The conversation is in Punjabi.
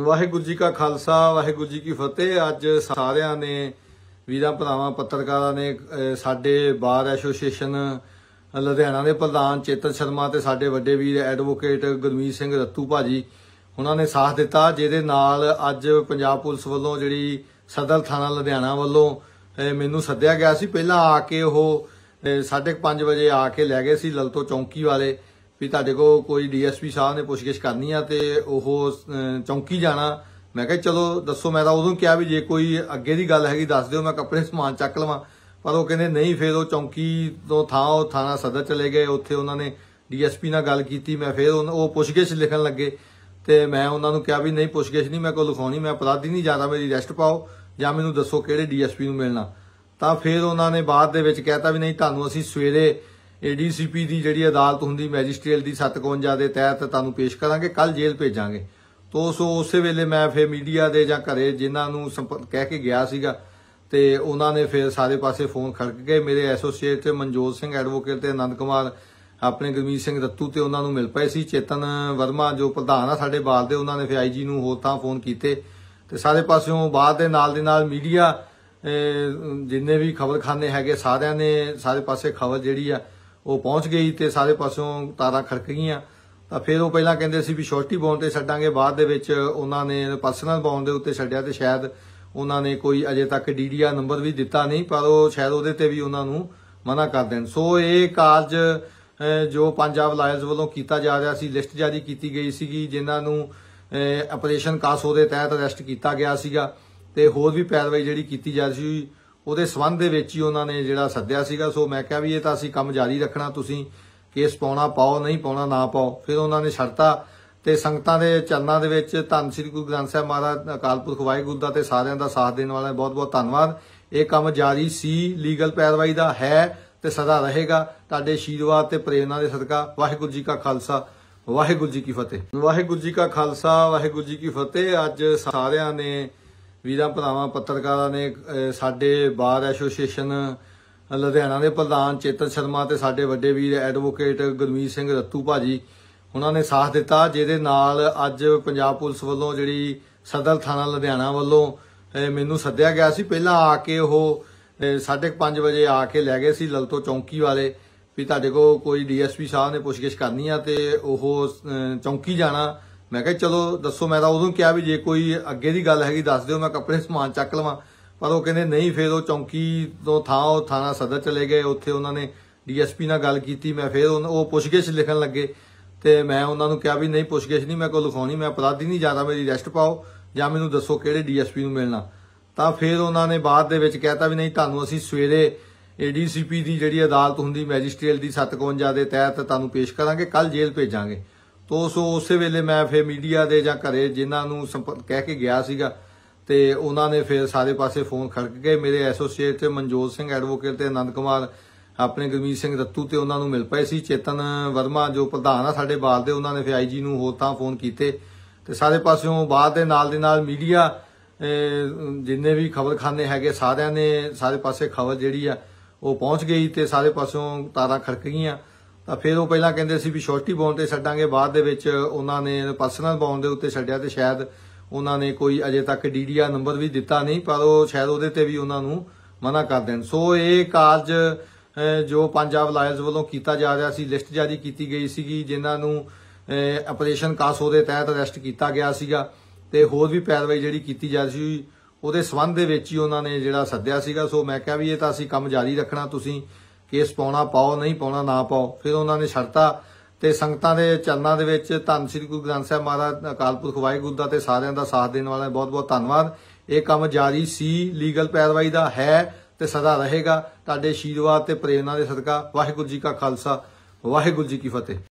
ਵਾਹਿਗੁਰੂ ਜੀ ਕਾ ਖਾਲਸਾ ਵਾਹਿਗੁਰੂ ਜੀ ਕੀ ਫਤਿਹ ਅੱਜ ਸਾਰਿਆਂ ਨੇ ਵੀਰਾਂ ਭਰਾਵਾਂ ਪੱਤਰਕਾਰਾਂ ਨੇ ਸਾਡੇ ਬਾਰ ਐਸੋਸੀਏਸ਼ਨ ਲੁਧਿਆਣਾ ਦੇ ਪ੍ਰਧਾਨ ਚੇਤਨ ਸ਼ਰਮਾ ਤੇ ਸਾਡੇ ਵੱਡੇ ਵੀਰ ਐਡਵੋਕੇਟ ਗੁਰਮੀਤ ਸਿੰਘ ਰੱਤੂ ਭਾਜੀ ਉਹਨਾਂ ਨੇ ਸਾਥ ਦਿੱਤਾ ਜਿਹਦੇ ਨਾਲ ਅੱਜ ਪੰਜਾਬ ਪੁਲਿਸ ਵੱਲੋਂ ਜਿਹੜੀ ਸਦਰ ਥਾਣਾ ਲੁਧਿਆਣਾ ਵੱਲੋਂ ਮੈਨੂੰ ਸੱਦਿਆ ਗਿਆ ਸੀ ਪਹਿਲਾਂ ਆ ਕੇ ਉਹ 5:30 ਵਜੇ ਆ ਕੇ ਲੈ ਗਏ ਸੀ ਲਲਤੋ ਚੌਂਕੀ ਵਾਲੇ ਵੀ ਤੁਹਾਡੇ ਕੋ ਕੋਈ ਡੀਐਸਪੀ ਸਾਹਿਬ ਨੇ ਪੁੱਛਗਿਛ ਕਰਨੀ ਆ ਤੇ ਉਹ ਚੌਂਕੀ ਜਾਣਾ ਮੈਂ ਕਿਹਾ ਚਲੋ ਦੱਸੋ ਮੈਂ ਤਾਂ ਉਦੋਂ ਕਿਹਾ ਵੀ ਜੇ ਕੋਈ ਅੱਗੇ ਦੀ ਗੱਲ ਹੈਗੀ ਦੱਸ ਦਿਓ ਮੈਂ ਕੱਪੜੇ ਸਮਾਨ ਚੱਕ ਲਵਾਂ ਪਰ ਉਹ ਕਹਿੰਦੇ ਨਹੀਂ ਫੇਰ ਉਹ ਚੌਂਕੀ ਤੋਂ ਥਾਂ ਉਹ ਥਾਣਾ ਸਦਰ ਚਲੇ ਗਏ ਉੱਥੇ ਉਹਨਾਂ ਨੇ ਡੀਐਸਪੀ ਨਾਲ ਗੱਲ ਕੀਤੀ ਮੈਂ ਫੇਰ ਉਹ ਪੁੱਛਗਿਛ ਲਿਖਣ ਲੱਗੇ ਤੇ ਮੈਂ ਉਹਨਾਂ ਨੂੰ ਕਿਹਾ ਵੀ ਨਹੀਂ ਪੁੱਛਗਿਛ ਨਹੀਂ ਮੈਂ ਕੋ ਲਿਖਾਉਣੀ ਮੈਂ ਅਪਰਾਧੀ ਨਹੀਂ ਜਾਂਦਾ ਮੇਰੀ ਅਰੈਸਟ ਪਾਓ ਜਾਂ ਮੈਨੂੰ ਦੱਸੋ ਕਿਹੜੇ ਡੀਐਸਪੀ ਨੂੰ ਮਿਲਣਾ ਤਾਂ ਫੇਰ ਉਹਨਾਂ ਨੇ ਬਾਅਦ ਦੇ ਵਿੱਚ ਕਹਿਤਾ ਵੀ ਨਹੀਂ ਤੁਹਾਨੂੰ ਅਸੀਂ ਸਵੇਰੇ ਏਡੀਸੀਪੀ ਦੀ ਜਿਹੜੀ ਅਦਾਲਤ ਹੁੰਦੀ ਮੈਜਿਸਟਰੀਅਲ ਦੀ 57 ਦੇ ਤਹਿਤ ਤੁਹਾਨੂੰ ਪੇਸ਼ ਕਰਾਂਗੇ ਕੱਲ ਜੇਲ੍ਹ ਭੇਜਾਂਗੇ ਤੋ ਉਸ ਉਸੇ ਵੇਲੇ ਮੈਂ ਫੇ ਮੀਡੀਆ ਦੇ ਜਾਂ ਘਰੇ ਜਿਨ੍ਹਾਂ ਨੂੰ ਕਹਿ ਕੇ ਗਿਆ ਸੀਗਾ ਤੇ ਉਹਨਾਂ ਨੇ ਫੇ ਸਾਰੇ ਪਾਸੇ ਫੋਨ ਖੜਕ ਗਏ ਮੇਰੇ ਐਸੋਸੀਏਟ ਮਨਜੋਤ ਸਿੰਘ ਐਡਵੋਕੇਟ ਤੇ ਆਨੰਦ ਕੁਮਾਰ ਆਪਣੇ ਗੁਰਮੀਤ ਸਿੰਘ ਦੱਤੂ ਤੇ ਉਹਨਾਂ ਨੂੰ ਮਿਲ ਪਏ ਸੀ ਚੇਤਨ ਵਰਮਾ ਜੋ ਪ੍ਰਧਾਨ ਆ ਸਾਡੇ ਬਾਲ ਦੇ ਉਹਨਾਂ ਨੇ ਫੇ ਆਈਜੀ ਨੂੰ ਹੋਰ ਤਾਂ ਫੋਨ ਕੀਤੇ ਤੇ ਸਾਰੇ ਪਾਸਿਓਂ ਬਾਅਦ ਦੇ ਨਾਲ ਦੇ ਨਾਲ ਮੀਡੀਆ ਜਿੰਨੇ ਵੀ ਖਬਰਖਾਨੇ ਹੈਗੇ ਸਾਰਿਆਂ ਨੇ ਸਾਰੇ ਪਾਸੇ ਖਬਰ ਜਿਹੜੀ ਆ ਉਹ ਪਹੁੰਚ ਗਈ ਤੇ ਸਾਰੇ ਪਾਸੋਂ ਤਾਰਾਂ ਖੜਕ ਗਈਆਂ ਤਾਂ ਫਿਰ ਉਹ ਪਹਿਲਾਂ ਕਹਿੰਦੇ ਸੀ ਵੀ ਛੋਟੀ ਬੌਂਡ ਤੇ ਛੱਡਾਂਗੇ ਬਾਅਦ ਦੇ ਵਿੱਚ ਉਹਨਾਂ ਨੇ ਪਰਸਨਲ ਬੌਂਡ ਦੇ ਉੱਤੇ ਛੱਡਿਆ ਤੇ ਸ਼ਾਇਦ ਉਹਨਾਂ ਨੇ ਕੋਈ ਅਜੇ ਤੱਕ ਡੀਡੀਆ ਨੰਬਰ ਵੀ ਦਿੱਤਾ ਨਹੀਂ ਪਰ ਉਹ ਸ਼ਾਇਦ ਉਹਦੇ ਤੇ ਵੀ ਉਹਨਾਂ ਨੂੰ ਮਨਾ ਕਰ ਦੇਣ ਸੋ ਇਹ ਕਾਰਜ ਜੋ ਪੰਜਾਬ ਲਾਇਲਸ ਵੱਲੋਂ ਕੀਤਾ ਜਾ ਰਿਹਾ ਸੀ ਲਿਸਟ ਜਾਰੀ ਕੀਤੀ ਗਈ ਸੀਗੀ ਜਿਨ੍ਹਾਂ ਨੂੰ ਆਪਰੇਸ਼ਨ ਕਾਸੋ ਦੇ ਤਹਿਤ ਅਰੈਸਟ ਕੀਤਾ ਗਿਆ ਸੀਗਾ ਤੇ ਹੋਰ ਵੀ ਪੈਰਵਾਈ ਜਿਹੜੀ ਕੀਤੀ ਜਾ ਰਹੀ ਸੀ ਉਹਦੇ ਸਬੰਧ ਦੇ ਵਿੱਚ ਹੀ ਉਹਨਾਂ ਨੇ ਜਿਹੜਾ ਸੱਦਿਆ ਸੀਗਾ ਸੋ ਮੈਂ ਕਿਹਾ ਵੀ ਇਹ ਤਾਂ ਅਸੀਂ ਕੰਮ ਜਾਰੀ ਰੱਖਣਾ ਤੁਸੀਂ ਕੇਸ ਪਾਉਣਾ ਪਾਓ ਨਹੀਂ ਪਾਉਣਾ ਨਾ ਪਾਓ ਫਿਰ ਉਹਨਾਂ ਨੇ ਸ਼ਰਤਾਂ ਤੇ ਸੰਗਤਾਂ ਦੇ ਚਰਨਾਂ ਦੇ ਵਿੱਚ ਧੰਨ ਸ੍ਰੀ ਗੁਰੂ ਗ੍ਰੰਥ ਸਾਹਿਬ ਮਹਾਰਾਜ ਅਕਾਲ ਪੁਰਖ ਵਾਹਿਗੁਰੂ ਦਾ ਤੇ ਸਾਰਿਆਂ ਦਾ ਸਾਥ ਦੇਣ ਵਾਲਿਆਂ ਬਹੁਤ ਬਹੁਤ ਧੰਨਵਾਦ ਇਹ ਕੰਮ ਜਾਰੀ ਸੀ ਲੀਗਲ ਪੈਰਵਾਈ ਦਾ ਹੈ ਤੇ ਸਦਾ ਰਹੇਗਾ ਤੁਹਾਡੇ ਅਸ਼ੀਰਵਾਦ ਤੇ ਪ੍ਰੇਰਣਾ ਦੇ ਸਦਕਾ ਵਾਹਿਗੁਰੂ ਜੀ ਕਾ ਖਾਲਸਾ ਵਾਹਿਗੁਰੂ ਜੀ ਕੀ ਫਤਿਹ ਵਾਹਿਗੁਰੂ ਜੀ ਕਾ ਖਾਲਸਾ ਵਾਹਿਗੁਰੂ ਜੀ ਕੀ ਫਤਿਹ ਅੱਜ ਸਾਰਿਆਂ ਨੇ ਵੀਰਾਂ ਭਰਾਵਾਂ ਪੱਤਰਕਾਰਾਂ ਨੇ ਸਾਡੇ ਬਾਰ ਐਸੋਸੀਏਸ਼ਨ ਲੁਧਿਆਣਾ ਦੇ ਪ੍ਰਧਾਨ ਚੇਤਨ ਸ਼ਰਮਾ ਤੇ ਸਾਡੇ ਵੱਡੇ ਵੀਰ ਐਡਵੋਕੇਟ ਗੁਰਮੀਤ ਸਿੰਘ ਰੱਤੂ ਭਾਜੀ ਉਹਨਾਂ ਨੇ ਸਾਥ ਦਿੱਤਾ ਜਿਹਦੇ ਨਾਲ ਅੱਜ ਪੰਜਾਬ ਪੁਲਿਸ ਵੱਲੋਂ ਜਿਹੜੀ ਸਦਰ ਥਾਣਾ ਲੁਧਿਆਣਾ ਵੱਲੋਂ ਮੈਨੂੰ ਸੱਦਿਆ ਗਿਆ ਸੀ ਪਹਿਲਾਂ ਆ ਕੇ ਉਹ 5:30 ਵਜੇ ਆ ਕੇ ਲੈ ਗਏ ਸੀ ਲਲਤੋ ਚੌਂਕੀ ਵਾਲੇ ਵੀ ਤੁਹਾਡੇ ਕੋਲ ਕੋਈ ਡੀਐਸਪੀ ਸਾਹਿਬ ਨੇ ਪੁੱਛਗਿਛ ਕਰਨੀ ਆ ਤੇ ਉਹ ਚੌਂਕੀ ਜਾਣਾ ਮੈਂ ਕਿਹਾ ਚਲੋ ਦੱਸੋ ਮੈਂ ਤਾਂ ਉਦੋਂ ਕਿਹਾ ਵੀ ਜੇ ਕੋਈ ਅੱਗੇ ਦੀ ਗੱਲ ਹੈਗੀ ਦੱਸ ਦਿਓ ਮੈਂ ਕੱਪੜੇ ਸਮਾਨ ਚੱਕ ਲਵਾਂ ਪਰ ਉਹ ਕਹਿੰਦੇ ਨਹੀਂ ਫੇਰ ਉਹ ਚੌਂਕੀ ਤੋਂ ਥਾਂ ਉਹ ਥਾਣਾ ਸਦਰ ਚਲੇ ਗਏ ਉੱਥੇ ਉਹਨਾਂ ਨੇ ਡੀਐਸਪੀ ਨਾਲ ਗੱਲ ਕੀਤੀ ਮੈਂ ਫੇਰ ਉਹ ਪੁੱਛਗਿਛ ਲਿਖਣ ਲੱਗੇ ਤੇ ਮੈਂ ਉਹਨਾਂ ਨੂੰ ਕਿਹਾ ਵੀ ਨਹੀਂ ਪੁੱਛਗਿਛ ਨਹੀਂ ਮੈਂ ਕੋਈ ਲਿਖਾਉਣੀ ਮੈਂ ਅਪਰਾਧੀ ਨਹੀਂ ਜਾਂਦਾ ਮੇਰੀ ਅਰੈਸਟ ਪਾਓ ਜਾਂ ਮੈਨੂੰ ਦੱਸੋ ਕਿਹੜੇ ਡੀਐਸਪੀ ਨੂੰ ਮਿਲਣਾ ਤਾਂ ਫੇਰ ਉਹਨਾਂ ਨੇ ਬਾਅਦ ਦੇ ਵਿੱਚ ਕਹਿਤਾ ਵੀ ਨਹੀਂ ਤੁਹਾਨੂੰ ਅਸੀਂ ਸਵੇਰੇ ਏਡੀਸੀਪੀ ਦੀ ਜਿਹੜੀ ਅਦਾਲਤ ਹੁੰਦੀ ਮੈਜਿਸਟ੍ਰੀਅਲ ਦੀ 57 ਦੇ ਤਹਿਤ ਤੁਹਾਨੂੰ ਪੇਸ਼ ਕਰਾਂਗੇ ਕੱਲ ਜੇਲ੍ਹ ਭੇਜਾਂਗੇ ਤੋ ਸੋ ਉਸੇ ਵੇਲੇ ਮੈਂ ਫੇ ਮੀਡੀਆ ਦੇ ਜਾਂ ਘਰੇ ਜਿਨ੍ਹਾਂ ਨੂੰ ਸੰਪਰਕ ਕਹਿ ਕੇ ਗਿਆ ਸੀਗਾ ਤੇ ਉਹਨਾਂ ਨੇ ਫੇਰ ਸਾਰੇ ਪਾਸੇ ਫੋਨ ਖੜਕ ਗਏ ਮੇਰੇ ਐਸੋਸੀਏਟ ਤੇ ਮਨਜੋਤ ਸਿੰਘ ਐਡਵੋਕੇਟ ਤੇ ਆਨੰਦ ਕੁਮਾਰ ਆਪਣੇ ਗੁਰਮੀਤ ਸਿੰਘ ਰੱਤੂ ਤੇ ਉਹਨਾਂ ਨੂੰ ਮਿਲ ਪਏ ਸੀ ਚੇਤਨ ਵਰਮਾ ਜੋ ਪ੍ਰਧਾਨ ਆ ਸਾਡੇ ਬਾਲ ਦੇ ਉਹਨਾਂ ਨੇ ਫੇ ਆਈਜੀ ਨੂੰ ਹੋਰ ਤਾਂ ਫੋਨ ਕੀਤੇ ਤੇ ਸਾਰੇ ਪਾਸਿਓਂ ਬਾਅਦ ਦੇ ਨਾਲ ਦੇ ਨਾਲ ਮੀਡੀਆ ਜਿੰਨੇ ਵੀ ਖਬਰਖਾਨੇ ਹੈਗੇ ਸਾਰਿਆਂ ਨੇ ਸਾਰੇ ਪਾਸੇ ਖਬਰ ਜਿਹੜੀ ਆ ਉਹ ਪਹੁੰਚ ਗਈ ਤੇ ਸਾਰੇ ਪਾਸਿਓਂ ਤਾਰਾ ਖੜਕ ਗਈਆਂ ਤਾਂ ਫਿਰ ਉਹ ਪਹਿਲਾਂ ਕਹਿੰਦੇ ਸੀ ਵੀ ਸ਼ੋਰਟੀ ਬੌਂਡ ਤੇ ਛੱਡਾਂਗੇ ਬਾਅਦ ਦੇ ਵਿੱਚ ਉਹਨਾਂ ਨੇ ਪਰਸਨਲ ਬੌਂਡ ਦੇ ਉੱਤੇ ਛੱਡਿਆ ਤੇ ਸ਼ਾਇਦ ਉਹਨਾਂ ਨੇ ਕੋਈ ਅਜੇ ਤੱਕ ਡੀਡੀਆ ਨੰਬਰ ਵੀ ਦਿੱਤਾ ਨਹੀਂ ਪਰ ਉਹ ਸ਼ਾਇਦ ਉਹਦੇ ਤੇ ਵੀ ਉਹਨਾਂ ਨੂੰ ਮਨਾ ਕਰ ਦੇਣ ਸੋ ਇਹ ਕਾਰਜ ਜੋ ਪੰਜਾਬ ਲਾਇਲਸ ਵੱਲੋਂ ਕੀਤਾ ਜਾ ਰਿਹਾ ਸੀ ਲਿਸਟ ਜਾਰੀ ਕੀਤੀ ਗਈ ਸੀਗੀ ਜਿਨ੍ਹਾਂ ਨੂੰ ਆਪਰੇਸ਼ਨ ਕਾਸੋ ਦੇ ਤਹਿਤ ਅਰੈਸਟ ਕੀਤਾ ਗਿਆ ਸੀਗਾ ਤੇ ਹੋਰ ਵੀ ਪੈਰਵਾਈ ਜਿਹੜੀ ਕੀਤੀ ਜਾ ਰਹੀ ਸੀ ਉਹਦੇ ਸਬੰਧ ਦੇ ਵਿੱਚ ਹੀ ਉਹਨਾਂ ਨੇ ਜਿਹੜਾ ਸੱਦਿਆ ਸੀਗਾ ਸੋ ਮੈਂ ਕਿਹਾ ਵੀ ਇਹ ਤਾਂ ਅਸੀਂ ਕੰਮ ਜਾਰੀ ਰੱਖਣਾ ਤੁਸੀਂ ਕੇਸ ਪਾਉਣਾ ਪਾਓ ਨਹੀਂ ਪਾਉਣਾ ਨਾ ਪਾਓ ਫਿਰ ਉਹਨਾਂ ਨੇ ਛੜਤਾ ਤੇ ਸੰਗਤਾਂ ਦੇ ਚਰਨਾਂ ਦੇ ਵਿੱਚ ਧੰਨ ਸ੍ਰੀ ਗੁਰੂ ਗ੍ਰੰਥ ਸਾਹਿਬ ਮਹਾਰਾਜ ਅਕਾਲ ਪੁਰਖ ਵਾਹਿਗੁਰੂ ਦਾ ਤੇ ਸਾਰਿਆਂ ਦਾ ਸਾਥ ਦੇਣ ਵਾਲਿਆਂ ਬਹੁਤ ਬਹੁਤ ਧੰਨਵਾਦ ਇਹ ਕੰਮ ਜਾਰੀ ਸੀ ਲੀਗਲ ਪੈਰਵਾਈ ਦਾ ਹੈ ਤੇ ਸਦਾ ਰਹੇਗਾ ਤੁਹਾਡੇ ਅਸ਼ੀਰਵਾਦ ਤੇ ਪ੍ਰੇਰਣਾ ਦੇ ਸਦਕਾ ਵਾਹਿਗੁਰੂ ਜੀ ਕਾ ਖਾਲਸਾ ਵਾਹਿਗੁਰੂ ਜੀ ਕੀ ਫਤਿਹ